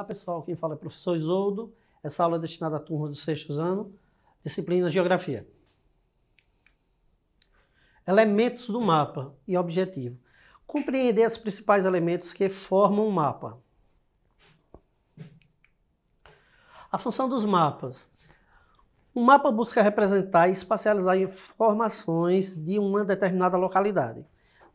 Olá pessoal, quem fala é o professor Isoldo. Essa aula é destinada à turma do sexto ano, disciplina Geografia. Elementos do mapa e objetivo. Compreender os principais elementos que formam um mapa. A função dos mapas. O mapa busca representar e espacializar informações de uma determinada localidade.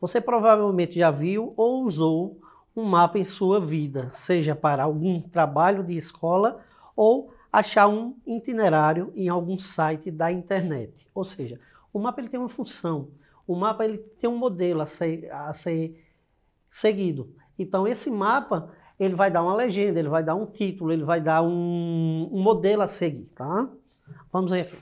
Você provavelmente já viu ou usou um mapa em sua vida, seja para algum trabalho de escola ou achar um itinerário em algum site da internet. Ou seja, o mapa ele tem uma função, o mapa ele tem um modelo a ser, a ser seguido. Então esse mapa ele vai dar uma legenda, ele vai dar um título, ele vai dar um, um modelo a seguir, tá? Vamos ver aqui.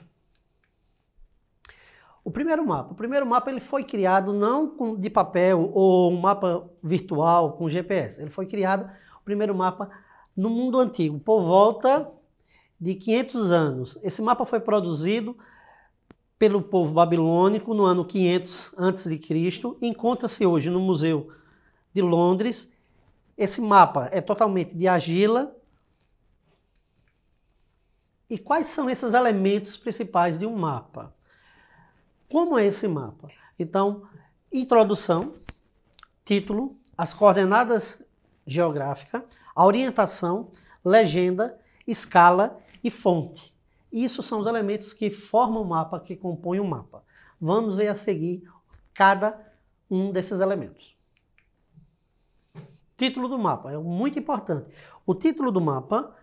O primeiro mapa. O primeiro mapa ele foi criado não de papel ou um mapa virtual com GPS. Ele foi criado, o primeiro mapa, no mundo antigo, por volta de 500 anos. Esse mapa foi produzido pelo povo babilônico no ano 500 a.C. Encontra-se hoje no Museu de Londres. Esse mapa é totalmente de argila. E quais são esses elementos principais de um mapa? Como é esse mapa? Então, introdução, título, as coordenadas geográficas, a orientação, legenda, escala e fonte. Isso são os elementos que formam o mapa, que compõem o mapa. Vamos ver a seguir cada um desses elementos. Título do mapa é muito importante. O título do mapa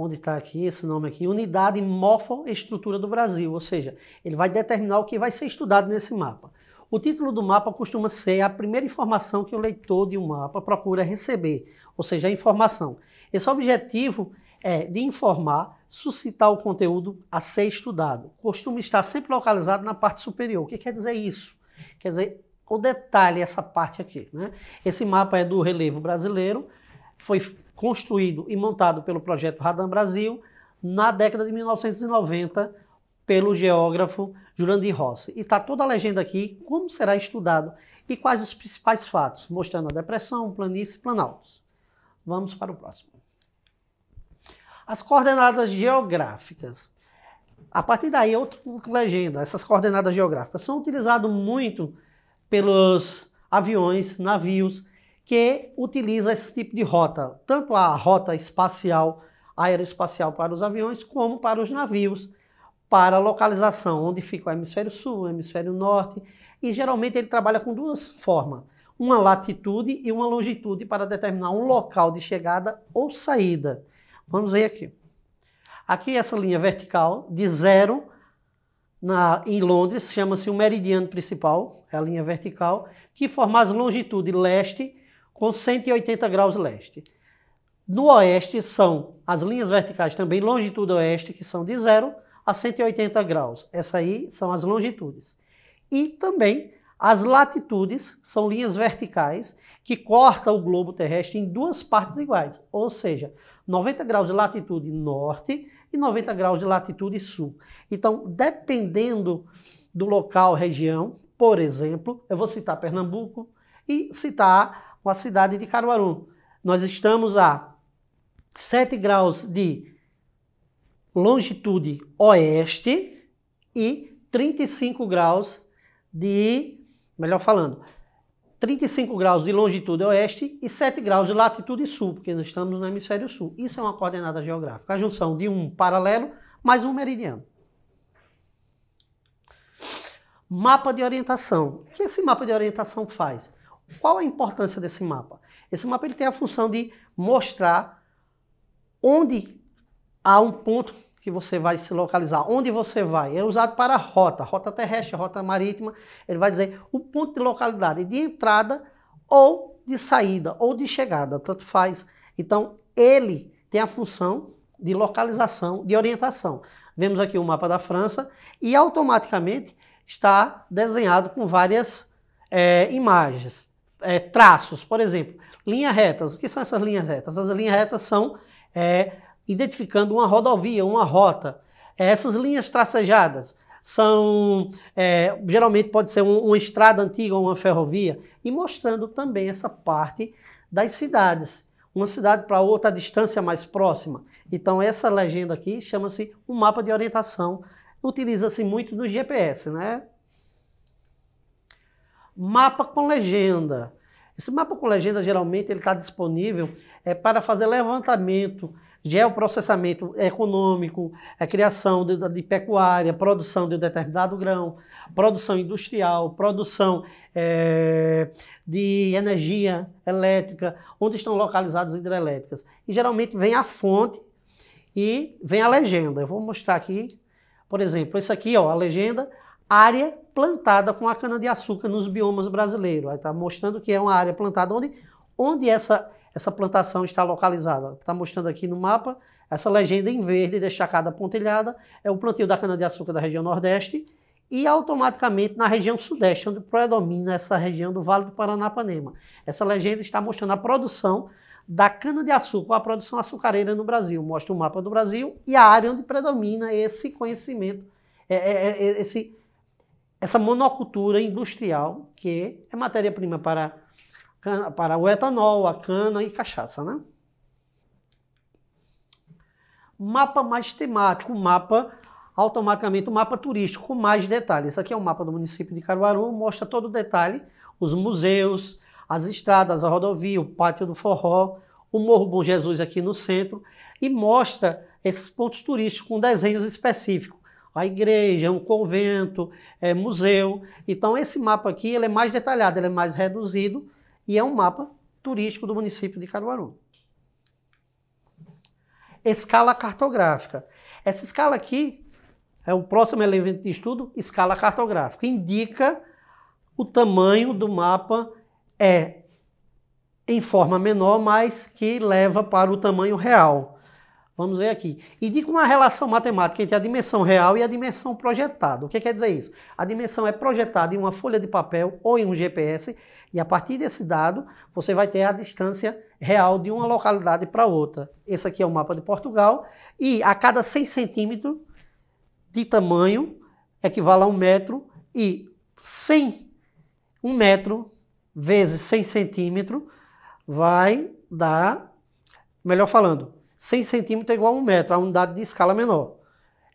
onde está aqui esse nome aqui, unidade morfoestrutura do Brasil, ou seja, ele vai determinar o que vai ser estudado nesse mapa. O título do mapa costuma ser a primeira informação que o leitor de um mapa procura receber, ou seja, a informação. Esse objetivo é de informar, suscitar o conteúdo a ser estudado. Costuma estar sempre localizado na parte superior. O que quer dizer isso? Quer dizer, o detalhe essa parte aqui. Né? Esse mapa é do relevo brasileiro, foi construído e montado pelo projeto Radan Brasil na década de 1990 pelo geógrafo Jurandir Rossi. E está toda a legenda aqui, como será estudado e quais os principais fatos, mostrando a depressão, planície e planaltos. Vamos para o próximo. As coordenadas geográficas. A partir daí, outra legenda. Essas coordenadas geográficas são utilizadas muito pelos aviões, navios, que utiliza esse tipo de rota, tanto a rota espacial, aeroespacial para os aviões, como para os navios, para a localização onde fica o hemisfério sul, o hemisfério norte, e geralmente ele trabalha com duas formas, uma latitude e uma longitude para determinar um local de chegada ou saída. Vamos ver aqui. Aqui essa linha vertical de zero na, em Londres chama-se o meridiano principal, é a linha vertical, que forma as longitude leste com 180 graus leste. No oeste são as linhas verticais também, longitude oeste, que são de 0 a 180 graus. Essa aí são as longitudes. E também as latitudes são linhas verticais que cortam o globo terrestre em duas partes iguais, ou seja, 90 graus de latitude norte e 90 graus de latitude sul. Então, dependendo do local, região, por exemplo, eu vou citar Pernambuco e citar com a cidade de Caruaru. Nós estamos a 7 graus de longitude oeste e 35 graus de, melhor falando, 35 graus de longitude oeste e 7 graus de latitude sul, porque nós estamos no hemisfério sul. Isso é uma coordenada geográfica, a junção de um paralelo mais um meridiano. Mapa de orientação. O que esse mapa de orientação faz? Qual a importância desse mapa? Esse mapa ele tem a função de mostrar onde há um ponto que você vai se localizar, onde você vai. é usado para rota, rota terrestre, rota marítima. Ele vai dizer o ponto de localidade de entrada ou de saída ou de chegada, tanto faz. Então, ele tem a função de localização, de orientação. Vemos aqui o mapa da França e automaticamente está desenhado com várias é, imagens é, traços, por exemplo, linhas retas. O que são essas linhas retas? As linhas retas são é, identificando uma rodovia, uma rota. É, essas linhas tracejadas são é, geralmente pode ser um, uma estrada antiga ou uma ferrovia e mostrando também essa parte das cidades uma cidade para outra a distância mais próxima então essa legenda aqui chama-se um mapa de orientação utiliza-se muito no GPS né mapa com legenda. Esse mapa com legenda geralmente ele está disponível é, para fazer levantamento, geoprocessamento econômico, a é, criação de, de pecuária, produção de um determinado grão, produção industrial, produção é, de energia elétrica, onde estão localizadas hidrelétricas. E geralmente vem a fonte e vem a legenda. Eu vou mostrar aqui, por exemplo, isso aqui, ó, a legenda área plantada com a cana-de-açúcar nos biomas brasileiros. está mostrando que é uma área plantada. Onde, onde essa, essa plantação está localizada? Está mostrando aqui no mapa. Essa legenda em verde, destacada pontilhada, é o plantio da cana-de-açúcar da região Nordeste e automaticamente na região Sudeste, onde predomina essa região do Vale do Paranapanema. Essa legenda está mostrando a produção da cana-de-açúcar, a produção açucareira no Brasil. Mostra o mapa do Brasil e a área onde predomina esse conhecimento, esse é, conhecimento. É, é, esse essa monocultura industrial, que é matéria-prima para, para o etanol, a cana e cachaça, né? Mapa mais temático, mapa automaticamente o um mapa turístico com mais detalhes. Esse aqui é o um mapa do município de Caruaru, mostra todo o detalhe, os museus, as estradas, a rodovia, o pátio do forró, o Morro Bom Jesus aqui no centro e mostra esses pontos turísticos com desenhos específicos a igreja, é um convento, é, museu. Então esse mapa aqui ele é mais detalhado, ele é mais reduzido e é um mapa turístico do município de Caruaru. Escala cartográfica. Essa escala aqui é o próximo elemento de estudo, escala cartográfica. Indica o tamanho do mapa é em forma menor, mas que leva para o tamanho real. Vamos ver aqui. E diga uma relação matemática entre a dimensão real e a dimensão projetada. O que quer dizer isso? A dimensão é projetada em uma folha de papel ou em um GPS, e a partir desse dado você vai ter a distância real de uma localidade para outra. Esse aqui é o mapa de Portugal, e a cada 6 centímetros de tamanho equivale a um metro, e 100, um metro vezes 100 centímetros vai dar, melhor falando, 100 centímetros é igual a 1 metro, a unidade de escala menor.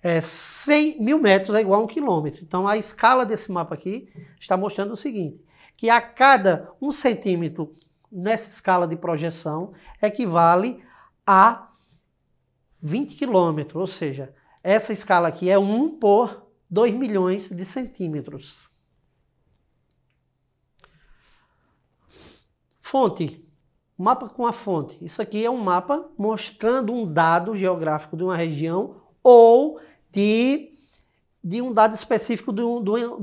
É, 100 mil metros é igual a 1 quilômetro. Então a escala desse mapa aqui está mostrando o seguinte, que a cada 1 centímetro nessa escala de projeção equivale a 20 quilômetros, ou seja, essa escala aqui é 1 por 2 milhões de centímetros. Fonte, Mapa com a fonte. Isso aqui é um mapa mostrando um dado geográfico de uma região ou de, de um dado específico de um, de, um,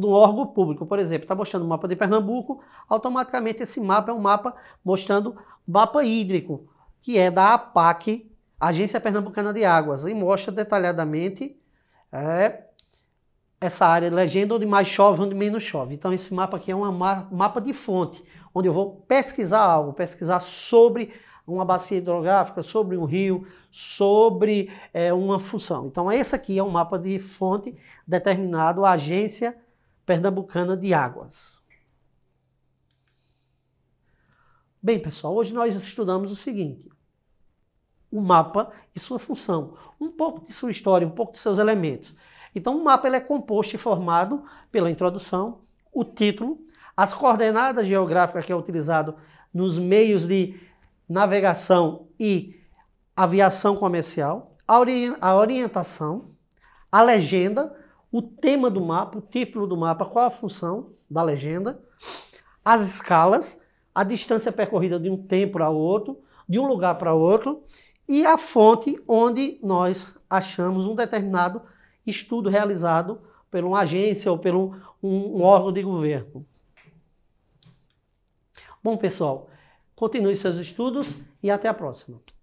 de um órgão público. Por exemplo, está mostrando o um mapa de Pernambuco, automaticamente esse mapa é um mapa mostrando mapa hídrico, que é da APAC, Agência Pernambucana de Águas, e mostra detalhadamente é, essa área de legenda onde mais chove, onde menos chove. Então esse mapa aqui é um mapa de fonte onde eu vou pesquisar algo, pesquisar sobre uma bacia hidrográfica, sobre um rio, sobre é, uma função. Então, esse aqui é um mapa de fonte determinado à Agência Pernambucana de Águas. Bem, pessoal, hoje nós estudamos o seguinte: o mapa e sua função, um pouco de sua história, um pouco de seus elementos. Então, o mapa ele é composto e formado pela introdução, o título, as coordenadas geográficas que é utilizado nos meios de navegação e aviação comercial, a orientação, a legenda, o tema do mapa, o título do mapa, qual a função da legenda, as escalas, a distância percorrida de um tempo para outro, de um lugar para outro, e a fonte onde nós achamos um determinado estudo realizado por uma agência ou por um, um órgão de governo. Bom, pessoal, continue seus estudos e até a próxima.